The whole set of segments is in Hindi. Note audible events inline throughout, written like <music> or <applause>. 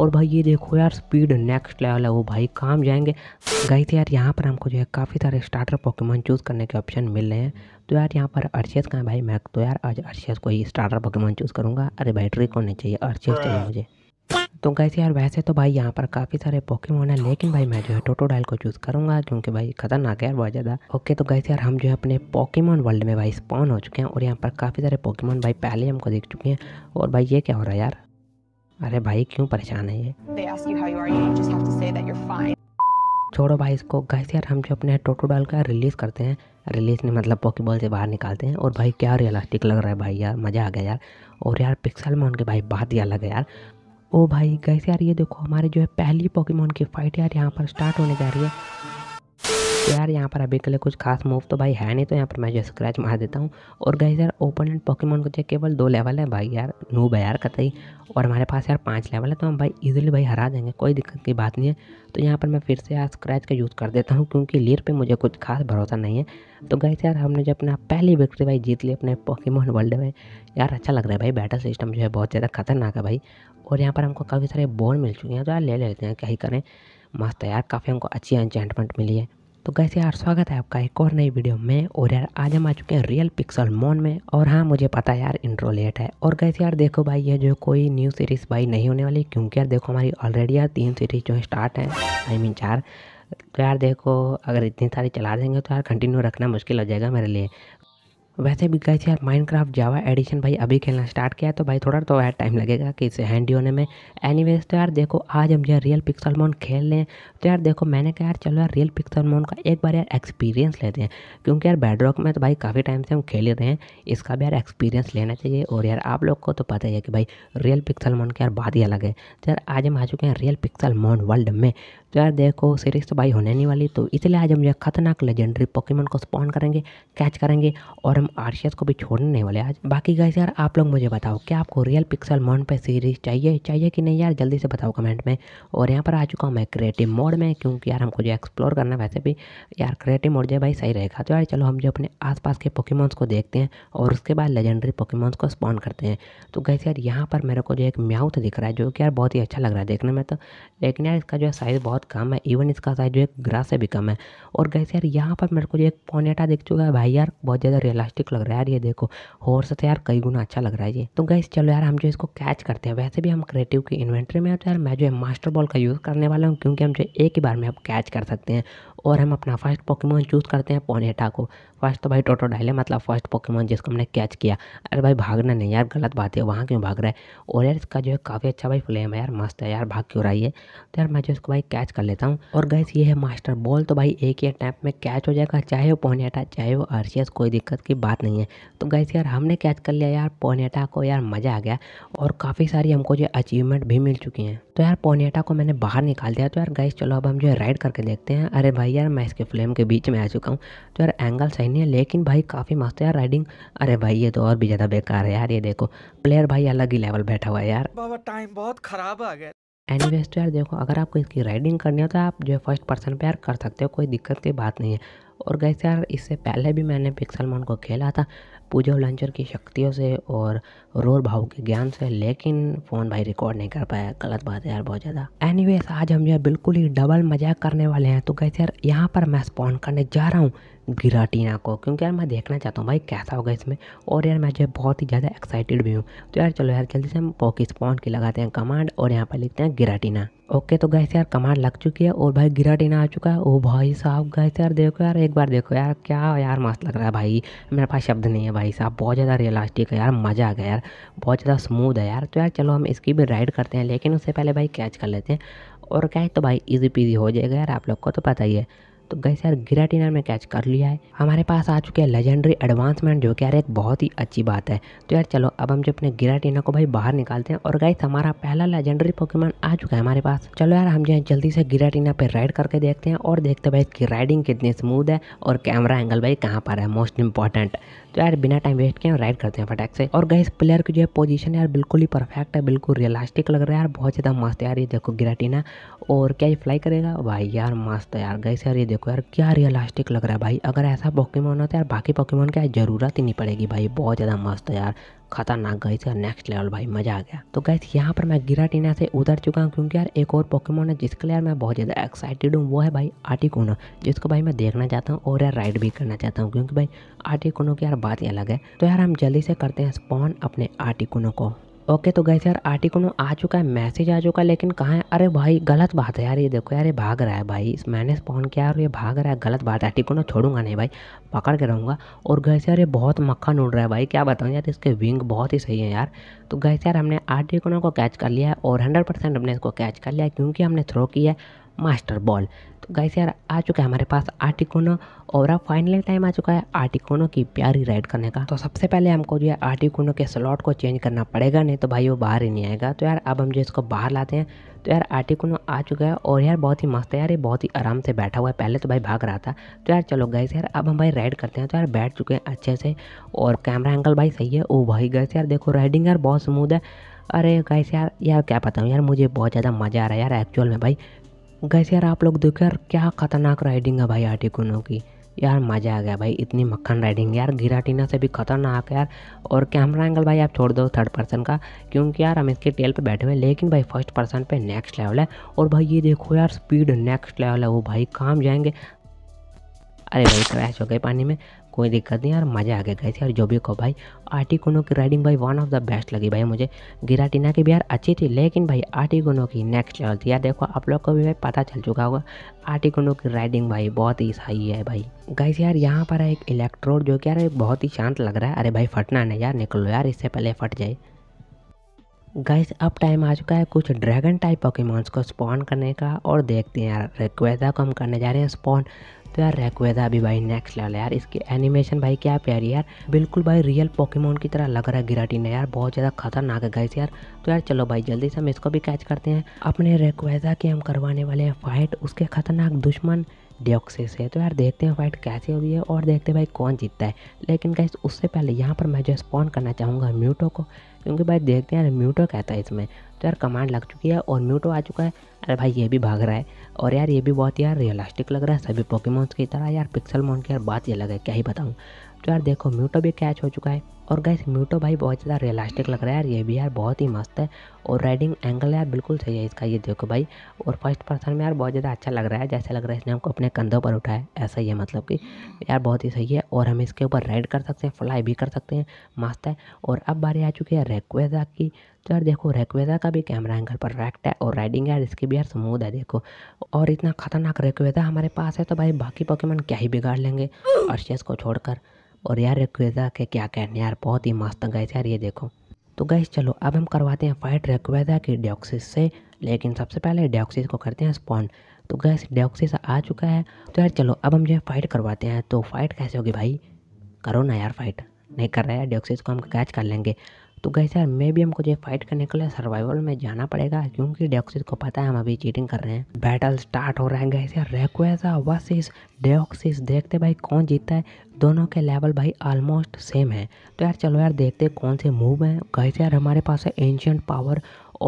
और भाई ये देखो यार स्पीड नेक्स्ट लेवल है वो भाई काम जाएंगे गई थी यार यहाँ पर हमको जो है काफ़ी सारे स्टार्टर पॉक्यूमेंट चूज़ करने के ऑप्शन मिल रहे हैं तो यार यहाँ पर अर्शियस का है भाई मैं तो यार आज अर्शियस को ही स्टार्टर पॉक्यूमेंट चूज़ करूँगा अरे बैटरी कौन नहीं चाहिए अर्शियस चाहिए मुझे तो कैसे यार वैसे तो भाई यहाँ पर काफ़ी सारे पॉकेमोन है लेकिन भाई मैं जो है टोटोडाइल को चूज़ करूँगा क्योंकि भाई खतरनाक है यार बहुत ज़्यादा ओके तो कैसे यार हम जो है अपने पॉकेमोन वर्ल्ड में भाई स्पॉन हो चुके हैं और यहाँ पर काफ़ी सारे पॉकेमोन भाई पहले हमको देख चुके हैं और भाई ये क्या हो रहा है यार अरे भाई क्यों परेशान है ये छोड़ो भाई इसको गैस यार हम जो अपने टोटो डाल का रिलीज़ करते हैं रिलीज़ ने मतलब पॉकीबॉल से बाहर निकालते हैं और भाई क्या रियलिस्टिक लग रहा है भाई यार मज़ा आ गया यार और यार पिक्सल में उनके भाई बात ही अलग है यार ओ भाई गैस यार ये देखो हमारे जो है पहली पॉकीमोन की फ़ाइट यार यहाँ पर स्टार्ट होने जा रही है तो यार यहाँ पर अभी के लिए कुछ खास मूव तो भाई है नहीं तो यहाँ पर मैं जो स्क्रैच मार देता हूँ और गाइज यार एंड पॉकीमोन को केवल दो लेवल है भाई यार नूब है यार कतई और हमारे पास यार पाँच लेवल है तो हम भाई ईजिली भाई हरा देंगे कोई दिक्कत की बात नहीं है तो यहाँ पर मैं फिर से यार स्क्रैच का यूज़ कर देता हूँ क्योंकि लीर पर मुझे कुछ खास भरोसा नहीं है तो गाइज यार हमने जो अपना पहली विक्ट्री भाई जीत ली अपने पॉकीमोन वर्ल्ड में यार अच्छा लग रहा है भाई बैटल सिस्टम जो है बहुत ज़्यादा खतरनाक है भाई और यहाँ पर हमको काफ़ी सारे बोन मिल चुके हैं तो यार ले लेते हैं क्या ही करें मस्त है यार काफ़ी हमको अच्छी एंचमेंट मिली है तो कैसे यार स्वागत है आपका एक और नई वीडियो में और यार आज हम आ चुके हैं रियल पिक्सल मोन में और हाँ मुझे पता है यार इंट्रो लेट है और कैसे यार देखो भाई ये जो कोई न्यू सीरीज़ भाई नहीं होने वाली क्योंकि यार देखो हमारी ऑलरेडी यार तीन सीरीज़ जो स्टार्ट है आई मीन चार तो यार देखो अगर इतनी सारी चला देंगे तो यार कंटिन्यू रखना मुश्किल हो जाएगा मेरे लिए वैसे भी गए यार माइनक्राफ्ट जावा एडिशन भाई अभी खेलना स्टार्ट किया तो भाई थोड़ा तो यार टाइम लगेगा कि इसे हैंडी होने में एनीवेज तो यार देखो आज हम जो रियल पिक्सल मोन खेल लें तो यार देखो मैंने कहा यार चलो यार रियल पिक्सल मोन का एक बार यार एक्सपीरियंस लेते हैं क्योंकि यार बेडरॉक में तो भाई काफ़ी टाइम से हम खेल रहे हैं इसका भी यार एक्सपीरियंस लेना चाहिए और यार आप लोग को तो पता ही है कि भाई रियल पिक्सल मोन की यार बात ही अलग है तो यार आज हम आ चुके हैं रियल पिक्सल मोन वर्ल्ड में तो यार देखो सीरीज तो भाई होने नहीं वाली तो इसलिए आज हम जो खतरनाक लेजेंडरी पॉकीमन को स्पॉन करेंगे कैच करेंगे और हम आरशियस को भी छोड़ने नहीं वाले आज बाकी गाइस यार आप लोग मुझे बताओ क्या आपको रियल पिक्सल मॉन पे सीरीज चाहिए चाहिए कि नहीं यार जल्दी से बताओ कमेंट में और यहाँ पर आ चुका हूँ मैं क्रिएटिव मोड में क्योंकि यार हमको जो एक्सप्लोर करना है वैसे भी यार क्रिएटिव मोड जो भाई सही रहेगा तो यार चलो हम जो अपने आस के पॉकीमोन्स को देखते हैं और उसके बाद लेजेंडरी पॉकीमोन्स को स्पॉन करते हैं तो गैस यार यहाँ पर मेरे को जो एक म्याउथ दिख रहा है जो कि यार बहुत ही अच्छा लग रहा है देखने में तो लेकिन यार इसका जो है साइज़ बहुत बहुत कम है इवन इसका साइज जो है ग्रास से भी कम है और गैस यार यहाँ पर मेरे को जो एक पोनेटा दिख चुका है भाई यार बहुत ज़्यादा रियलिस्टिक लग रहा है यार ये देखो हॉर्स से तो यार कई गुना अच्छा लग रहा है ये तो गैस चलो यार हम जो इसको कैच करते हैं वैसे भी हम क्रिएटिव की इन्वेंट्री में तो यार मैं जो है मास्टर बॉल का यूज़ करने वाला हूँ क्योंकि हम जो एक ही बार में आप कैच कर सकते हैं और हम अपना फर्स्ट पॉकीमोन चूज़ करते हैं पोनेटा को फर्स्ट तो भाई टोटो डाले मतलब फर्स्ट पॉकीमोन जिसको हमने कैच किया अरे भाई भागना नहीं यार गलत बात है वहाँ क्यों भाग रहा है और यार इसका जो है काफ़ी अच्छा भाई फ्लेम है यार मस्त है यार भाग क्यों रहा है तो यार मैं जो इसको भाई कैच कैच कर लेता हूँ और गैस ये है मास्टर बॉल तो भाई एक ही अटैप में कैच हो जाएगा चाहे वो पोनेटा चाहे वो आरसीएस कोई दिक्कत की बात नहीं है तो गैस यार हमने कैच कर लिया यार पोनेटा को यार मज़ा आ गया और काफ़ी सारी हमको जो अचीवमेंट भी मिल चुकी हैं तो यार पोनेटा को मैंने बाहर निकाल दिया तो यार गैस चलो अब हम जो है राइड करके देखते हैं अरे भाई यार मैं इसके फ्लेम के बीच में आ चुका हूँ तो यार एंगल सही नहीं है लेकिन भाई काफ़ी मस्त है यार राइडिंग अरे भाई ये तो और भी ज़्यादा बेकार है यार ये देखो प्लेयर भाई अलग ही लेवल बैठा हुआ है यार बाबा टाइम बहुत खराब आ गया एनी वेस्ट यार देखो अगर आपको इसकी राइडिंग करनी हो तो आप जो है फर्स्ट पर्सन पे यार कर सकते हो कोई दिक्कत की बात नहीं है और गैस यार इससे पहले भी मैंने पिक्सलमान को खेला था पूजा लांचर की शक्तियों से और रोर भाव के ज्ञान से लेकिन फ़ोन भाई रिकॉर्ड नहीं कर पाया गलत बात है यार बहुत ज़्यादा एनी आज हम जो है बिल्कुल ही डबल मजाक करने वाले हैं तो कहते यार यहाँ पर मैं स्पॉन करने जा रहा हूँ गिराटीना को क्योंकि यार मैं देखना चाहता हूँ भाई कैसा होगा इसमें और यार मैं जो है बहुत ही ज़्यादा एक्साइटेड भी हूँ तो यार चलो यार जल्दी से हम पॉकी स्पॉन की लगाते हैं कमांड और यहाँ पर लिखते हैं गिराटीना ओके तो गैस यार कमांड लग चुकी है और भाई गिराटीना आ चुका है ओ भाई साहब गैस यार देखो यार एक बार देखो यार क्या यार मस्त लग रहा है भाई मेरे पास शब्द नहीं है भाई साहब बहुत ज़्यादा रियलास्टिक है यार मज़ा आ गया यार बहुत ज़्यादा स्मूथ है यार तो यार चलो हम इसकी भी राइड करते हैं लेकिन उससे पहले भाई कैच कर लेते हैं और कैच तो भाई ईजी पीजी हो जाएगा यार आप लोग को तो पता ही है तो गई यार ग्रेटिनर में कैच कर लिया है हमारे पास आ चुके हैं लेजेंडरी एडवांसमेंट जो कि यार एक बहुत ही अच्छी बात है तो यार चलो अब हम जो अपने गिराटीना को भाई बाहर निकालते हैं और गैस हमारा पहला लेजेंडरी पोकेमॉन आ चुका है हमारे पास चलो यार हम जो है जल्दी से गिराटीना पे राइड करके देखते हैं और देखते भाई इसकी राइडिंग कितनी स्मूथ है और कैमरा एंगल भाई कहाँ पर है मोस्ट इंपॉर्टेंट तो यार बिना टाइम वेस्ट किए राइड करते हैं फटैक से और गैस प्लेयर की जो है पोजीशन यार बिल्कुल ही परफेक्ट है बिल्कुल रियलिस्टिक लग रहा है यार बहुत ज़्यादा मस्त यार ये देखो गिराटीना और क्या ये फ्लाई करेगा भाई यार मस्त यार गई यार ये देखो यार क्या रियलास्टिक लग रहा है भाई अगर ऐसा पॉकीमोन हो तो यार बाकी पॉकीमोन की ज़रूरत ही नहीं पड़ेगी भाई बहुत ज़्यादा मस्त है यार खतरनाक गई थी नेक्स्ट लेवल भाई मजा आ गया तो गैस यहाँ पर मैं गिराटीना से उतर चुका हूँ क्योंकि यार एक और पॉकीमोन है जिसके लिए यार मैं बहुत ज़्यादा एक्साइटेड हूँ वो है भाई आर्टिकोनो जिसको भाई मैं देखना चाहता हूँ और यार राइड भी करना चाहता हूँ क्योंकि भाई आर्टिकोनो की यार बात ही अलग है तो यार हम जल्दी से करते हैं स्पॉन अपने आर्टिकोनो को ओके तो गैस यार आर्टिकल आ चुका है मैसेज आ चुका है लेकिन कहाँ है अरे भाई गलत बात है यार ये देखो यार ये भाग रहा है भाई मैंने स्पॉन किया और ये भाग रहा है गलत बात है आर्टिकल छोड़ूंगा नहीं भाई पकड़ के रहूँगा और गैस यार ये बहुत मक्खन उड़ रहा है भाई क्या बताऊँ यार इसके विंग बहुत ही सही है यार तो गैस यार हमने आर्टिकल को कैच कर लिया है और हंड्रेड परसेंट हमने इसको कैच कर लिया है क्योंकि हमने थ्रो किया है मास्टर बॉल तो गाइस यार आ चुका है हमारे पास आर्टिकोनो और अब फाइनली टाइम आ चुका है आर्टिकोनो की प्यारी राइड करने का तो सबसे पहले हमको जो है आर्टिकोनो के स्लॉट को चेंज करना पड़ेगा नहीं तो भाई वो बाहर ही नहीं आएगा तो यार अब हम जो इसको बाहर लाते हैं तो यार आर्टिकोनो आ चुका है और यार बहुत ही मस्त है यार ये बहुत ही आराम से बैठा हुआ है पहले तो भाई भाग रहा था तो यार चलो गए यार अब हम भाई राइड करते हैं तो यार बैठ चुके हैं अच्छे से और कैमरा एंगल भाई सही है ओ भाई गए यार देखो राइडिंग यार बहुत स्मूद है अरे गाइस यार यार क्या पता हूँ यार मुझे बहुत ज़्यादा मज़ा आ रहा है यार एक्चुअल में भाई गैस यार आप लोग देखो यार क्या खतरनाक राइडिंग है भाई आर्टिकुनो की यार मज़ा आ गया भाई इतनी मक्खन राइडिंग यार गिराटीना से भी खतरनाक यार और कैमरा एंगल भाई आप छोड़ दो थर्ड पर्सन का क्योंकि यार हम इसके टेल पे बैठे हुए लेकिन भाई फर्स्ट पर्सन पे नेक्स्ट लेवल है और भाई ये देखो यार स्पीड नेक्स्ट लेवल है वो भाई काम जाएंगे अरे भाई क्रैश हो गए पानी में कोई दिक्कत नहीं यार मज़ा आ गया गए यार जो भी को भाई आर्टिकोनो की राइडिंग भाई वन ऑफ द बेस्ट लगी भाई मुझे गिराटिना की भी यार अच्छी थी लेकिन भाई आर्टिकोनो की नेक्स्ट लेवल थी यार देखो आप लोग को भी भाई पता चल चुका होगा आर्टिकोनो की राइडिंग भाई बहुत ही सही है भाई गाइस यार यहाँ पर है एक इलेक्ट्रोड जो कि यार बहुत ही शांत लग रहा है अरे भाई फटना नहीं यार निकलो यार इससे पहले फट जाए गाइस अब टाइम आ चुका है कुछ ड्रैगन टाइप पॉकीमॉन्स को स्पॉन करने का और देखते हैं यार रिक्वेदा को हम करने जा रहे हैं स्पॉन तो यार रेक्वेदा अभी भाई नेक्स्ट लेवल है यार इसकी एनिमेशन भाई क्या प्यारी यार बिल्कुल भाई रियल पोकेमोन की तरह लग रहा है गिराटी ने यार बहुत ज़्यादा खतरनाक है गाइस यार तो यार चलो भाई जल्दी से हम इसको भी कैच करते हैं अपने रेक्वेदा के हम करवाने वाले हैं फाइट उसके खतरनाक दुश्मन डिओक्सिस है तो यार देखते हैं फाइट कैसे होती है और देखते हैं भाई कौन जीतता है लेकिन गाइस उससे पहले यहाँ पर मैं जो स्पॉन करना चाहूँगा म्यूटो को क्योंकि भाई देखते हैं यार म्यूटो कहता है इसमें तो यार कमांड लग चुकी है और म्यूटो आ चुका है अरे भाई ये भी भाग रहा है और यार ये भी बहुत यार रियलिस्टिक लग रहा है सभी पोकेमोन्स की तरह यार पिक्सल मोन की यार बात ये लग है क्या ही बताऊँ तो यार देखो म्यूटो भी कैच हो चुका है और गैस म्यूटो भाई बहुत ज़्यादा रियलास्टिक लग रहा है यार ये भी यार बहुत ही मस्त है और राइडिंग एंगल यार बिल्कुल सही है इसका ये देखो भाई और फर्स्ट पर्सन में यार बहुत ज़्यादा अच्छा लग रहा है जैसे लग रहा है इसने हमको अपने कंधों पर उठाया ऐसा ही है मतलब कि यार बहुत ही सही है और हम इसके ऊपर राइड कर सकते हैं फ्लाई भी कर सकते हैं मस्त है और अब बारी आ चुकी है रेक्वेजा की तो यार देखो रेक्वेजा का भी कैमरा एंगल पर रैक्ट है और राइडिंग यार इसकी भी यार स्मूथ है देखो और इतना खतरनाक रेक्वेजा हमारे पास है तो भाई बाकी पॉकेमन क्या ही बिगाड़ लेंगे शेष <laughs> को छोड़कर और यार रिक्वेजा के क्या कहने यार बहुत ही मस्त गैस यार ये देखो तो गैस चलो अब हम करवाते हैं फाइट रिक्वेजा की डिओक्सिस से लेकिन सबसे पहले डिओक्सिस को करते हैं स्पॉन तो गैस डिओक्सिस आ चुका है तो यार चलो अब हम जो है फाइट करवाते हैं तो फाइट कैसे होगी भाई करो ना यार फाइट नहीं कर रहा है डिओक्सिस को हम कैच कर लेंगे तो गए सर मे भी हमको जो फाइट करने के लिए सर्वाइवल में जाना पड़ेगा क्योंकि डेक्सिस को पता है हम अभी चीटिंग कर रहे हैं बैटल स्टार्ट हो रहा है गए सर रेक्वेजा वर्सेस डेक्सिस देखते भाई कौन जीतता है दोनों के लेवल भाई ऑलमोस्ट सेम है तो यार चलो यार देखते कौन से मूव हैं गए यार हमारे पास है एंशियंट पावर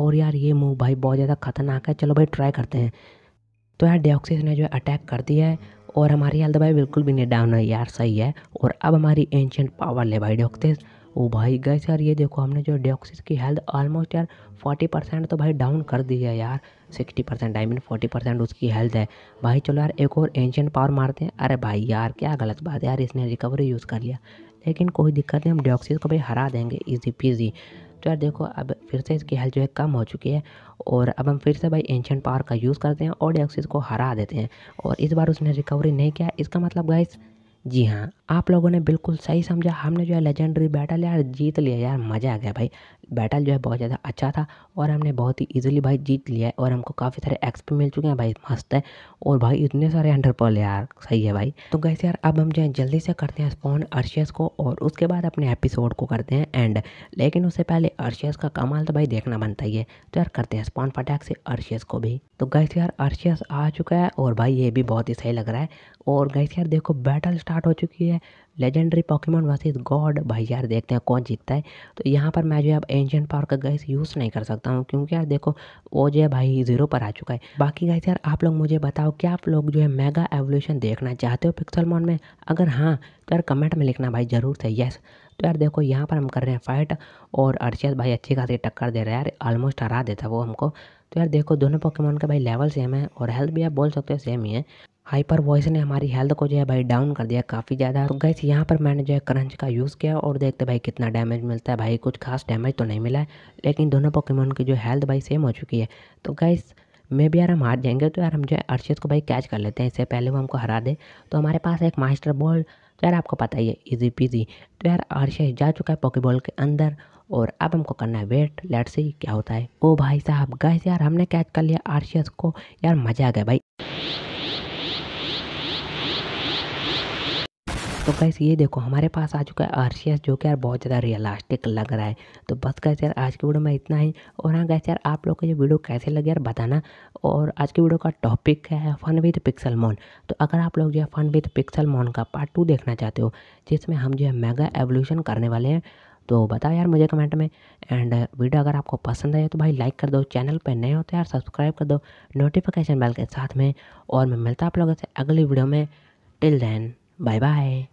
और यार ये मूव भाई बहुत ज़्यादा खतरनाक है चलो भाई ट्राई करते हैं तो यार डेक्सिस ने जो है अटैक कर दिया है और हमारी तो भाई बिल्कुल भी नहीं डाउन है यार सही है और अब हमारी एंशियंट पावर ले भाई डेऑक्सिस ओ भाई गैस यार ये देखो हमने जो डिओक्सिस की हेल्थ ऑलमोस्ट यार फोर्टी परसेंट तो भाई डाउन कर दी है यार sixty percent I mean forty percent उसकी हेल्थ है भाई चलो यार एक और एंशियट पावर मारते हैं अरे भाई यार क्या गलत बात है यार इसने रिकवरी यूज़ कर लिया लेकिन कोई दिक्कत नहीं हम डिओक्सिस को भाई हरा देंगे ईजी पीजी तो यार देखो अब फिर से इसकी हेल्थ जो है कम हो चुकी है और अब हम फिर से भाई एंशियट पावर का यूज़ करते हैं और डिओक्सिस को हरा देते हैं और इस बार उसने रिकवरी नहीं किया इसका मतलब गाइस जी हाँ आप लोगों ने बिल्कुल सही समझा हमने जो है लेजेंडरी बैटल यार जीत लिया यार मज़ा आ गया भाई बैटल जो है बहुत ज़्यादा अच्छा था और हमने बहुत ही ईजिली भाई जीत लिया है और हमको काफ़ी सारे एक्सपी मिल चुके हैं भाई मस्त है और भाई इतने सारे अंडर पॉल यार सही है भाई तो गैस यार अब हम जो है जल्दी से करते हैं स्पॉन अर्शियस को और उसके बाद अपने एपिसोड को करते हैं एंड लेकिन उससे पहले अर्शियस का कमाल तो भाई देखना बनता ही है तो यार करते हैं स्पॉन फटैक से अर्शियस को भी तो गैस यार अर्शियस आ चुका है और भाई ये भी बहुत ही सही लग रहा है और गैस यार देखो बैटल स्टार्ट हो चुकी है लेजेंडरी पॉकीमोन वर्सेस गॉड भाई यार देखते हैं कौन जीतता है तो यहाँ पर मैं जो है अब एंशियन पावर का गैस यूज़ नहीं कर सकता हूँ क्योंकि यार देखो वो जो है भाई ज़ीरो पर आ चुका है बाकी गैस यार आप लोग मुझे बताओ क्या आप लोग जो है मेगा एवोल्यूशन देखना चाहते हो पिक्सल मोन में अगर हाँ तो यार कमेंट में लिखना भाई ज़रूर से येस तो यार देखो यहाँ पर हम कर रहे हैं फाइट और अर्शद भाई अच्छी खासी टक्कर दे रहे हैं यार ऑलमोस्ट हरा देता वो हमको तो यार देखो दोनों पॉकीमोन के भाई लेवल सेम है और हेल्थ भी आप बोल सकते हो सेम ही है हाइपर वॉइस ने हमारी हेल्थ को जो है भाई डाउन कर दिया काफ़ी ज़्यादा तो गैस यहाँ पर मैंने जो है क्रंच का यूज़ किया और देखते भाई कितना डैमेज मिलता है भाई कुछ खास डैमेज तो नहीं मिला है लेकिन दोनों पोकेमोन की जो हेल्थ भाई सेम हो चुकी है तो गैस मे भी यार हम हार जाएंगे तो यार हम जो है अर्शद को भाई कैच कर लेते हैं इससे पहले वो हमको हरा दे तो हमारे पास एक मास्टर बॉल तो यार आपको पता ही है इजी पीजी तो यार अर्शद जा चुका है बॉल के अंदर और अब हमको करना है वेट लेट सी क्या होता है ओ भाई साहब गैस यार हमने कैच कर लिया आरसीएस को यार मज़ा आ गया भाई तो गैस ये देखो हमारे पास आ चुका है आरसीएस जो कि यार बहुत ज़्यादा रियलास्टिक लग रहा है तो बस गैस यार आज की वीडियो में इतना ही और हाँ गैस यार आप लोग को ये वीडियो कैसे लगे यार बताना और आज की वीडियो का टॉपिक क्या है फन विद पिक्सल मॉन तो अगर आप लोग जो है फन विद पिक्सल मॉन का पार्ट टू देखना चाहते हो जिसमें हम जो है मेगा एवोल्यूशन करने वाले हैं तो बताओ यार मुझे कमेंट में एंड वीडियो अगर आपको पसंद आए तो भाई लाइक कर दो चैनल पर नए हो तो यार सब्सक्राइब कर दो नोटिफिकेशन बेल के साथ में और मैं मिलता आप लोगों से अगली वीडियो में टिल देन बाय बाय